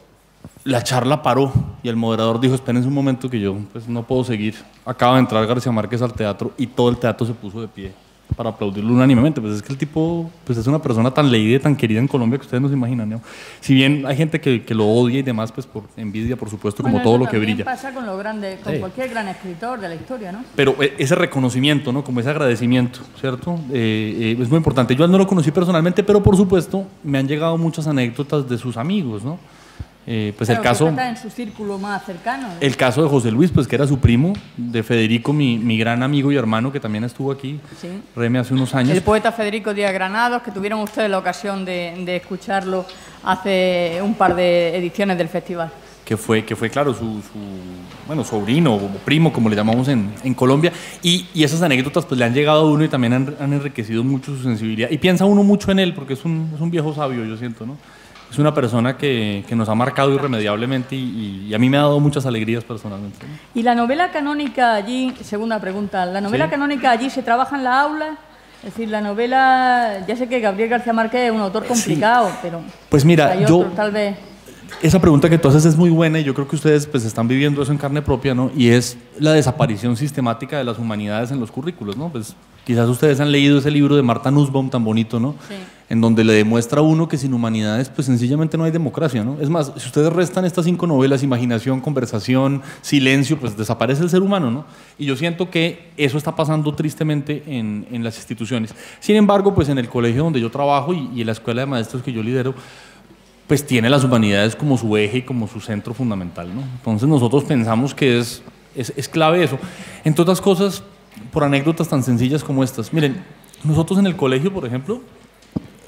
la charla paró y el moderador dijo, espérense un momento que yo pues, no puedo seguir. Acaba de entrar García Márquez al teatro y todo el teatro se puso de pie para aplaudirlo unánimemente. Pues es que el tipo pues es una persona tan leída y tan querida en Colombia que ustedes no se imaginan. ¿no? Si bien hay gente que, que, lo odia y demás, pues por envidia, por supuesto, como todo lo que brilla. pasa con lo grande, con cualquier gran escritor de la historia, ¿no? Pero eh, ese reconocimiento, ¿no? Como ese agradecimiento, ¿cierto? Eh, eh, es muy importante. Yo no lo conocí personalmente, pero por supuesto me han llegado muchas anécdotas de sus amigos, ¿no? Eh, pues el caso. En su círculo más cercano. ¿eh? El caso de José Luis, pues que era su primo, de Federico, mi, gran amigo y hermano, que también estuvo aquí, Reme, hace unos años. El poeta Federico Díaz Granados, que tuvieron ustedes la ocasión de, escucharlo hace un par de ediciones del festival que fue, que fue claro, su, su, bueno, sobrino o primo, como le llamamos en, Colombia. Y, y, esas anécdotas pues, le han llegado a uno y también han, enriquecido mucho su sensibilidad. Y piensa uno mucho en él, porque es un, es un viejo sabio, yo siento, ¿no? es una persona que, nos ha marcado irremediablemente y, a mí me ha dado muchas alegrías personalmente. ¿Y la novela canónica allí, segunda pregunta, la novela canónica allí se trabaja en la aula? Es decir, la novela, ya sé que Gabriel García Márquez es un autor complicado, pero... Pues mira, yo... Tal vez esa pregunta que tú haces es muy buena y yo creo que ustedes pues están viviendo eso en carne propia, ¿no? Y es la desaparición sistemática de las humanidades en los currículos, Pues quizás ustedes han leído ese libro de Marta Nussbaum tan bonito, ¿no? En donde le demuestra a uno que sin humanidades pues sencillamente no hay democracia, ¿no? Es más, si ustedes restan estas cinco novelas, imaginación, conversación, silencio, pues desaparece el ser humano, ¿no? Y yo siento que eso está pasando tristemente en, las instituciones. Sin embargo, pues en el colegio donde yo trabajo y en la escuela de maestros que yo lidero, pues tiene las humanidades como su eje y como su centro fundamental. Entonces nosotros pensamos que es, es, clave eso. En todas cosas, por anécdotas tan sencillas como estas. Miren, nosotros en el colegio, por ejemplo,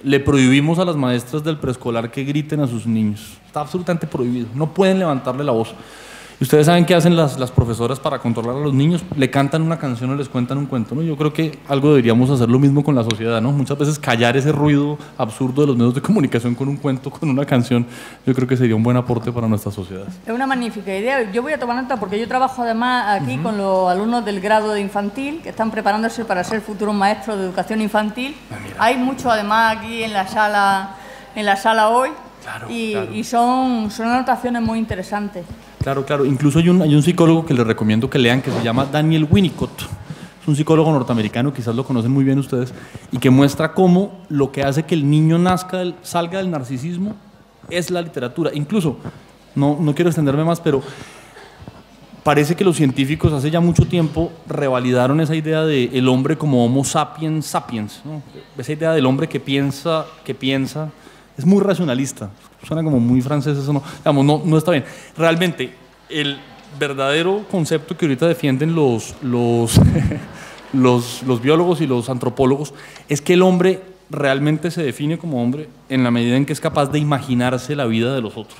le prohibimos a las maestras del preescolar que griten a sus niños. Está absolutamente prohibido. No pueden levantarle la voz ustedes saben qué hacen las, las profesoras para controlar a los niños? Le cantan una canción o les cuentan un cuento, ¿no? Yo creo que algo deberíamos hacer lo mismo con la sociedad, ¿no? Muchas veces callar ese ruido absurdo de los medios de comunicación con un cuento, con una canción, yo creo que sería un buen aporte para nuestra sociedad. Es una magnífica idea. Yo voy a tomar nota porque yo trabajo además aquí con los alumnos del grado de infantil que están preparándose para ser futuros maestros de educación infantil. Ah, Hay mucho además aquí en la sala, en la sala hoy y, son, son anotaciones muy interesantes. Claro, claro. Incluso hay un, hay un psicólogo que les recomiendo que lean que se llama Daniel Winnicott. Es un psicólogo norteamericano, quizás lo conocen muy bien ustedes, y que muestra cómo lo que hace que el niño nazca, salga del narcisismo es la literatura. Incluso, no, no quiero extenderme más, pero parece que los científicos hace ya mucho tiempo revalidaron esa idea de hombre como Homo sapiens sapiens, esa idea del hombre que piensa, que piensa es muy racionalista. Suena como muy francés eso, no, no, no está bien. Realmente, el verdadero concepto que ahorita defienden los, los, los, biólogos y los antropólogos es que el hombre realmente se define como hombre en la medida en que es capaz de imaginarse la vida de los otros.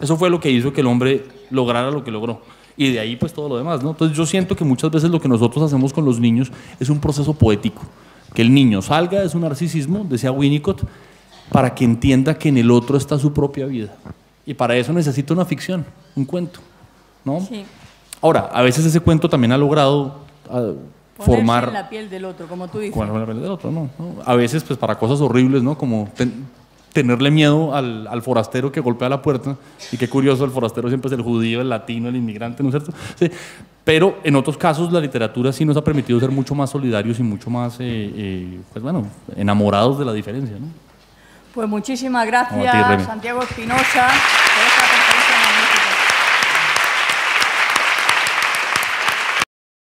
Eso fue lo que hizo que el hombre lograra lo que logró. Y de ahí pues todo lo demás, ¿no? Entonces yo siento que muchas veces lo que nosotros hacemos con los niños es un proceso poético. Que el niño salga de su narcisismo, decía Winnicott, para que entienda que en el otro está su propia vida. Y para eso necesita una ficción, un cuento. ¿no? Ahora, a veces ese cuento también ha logrado ah, formar... En la piel del otro, como tú dices. la piel del otro, no, A veces, pues para cosas horribles, ¿no? Como tenerle miedo al, forastero que golpea la puerta. Y qué curioso, el forastero siempre es el judío, el latino, el inmigrante, ¿no es cierto? Pero en otros casos la literatura sí nos ha permitido ser mucho más solidarios y mucho más, eh, eh, pues bueno, enamorados de la diferencia, ¿no? Pues muchísimas gracias, Santiago Espinosa.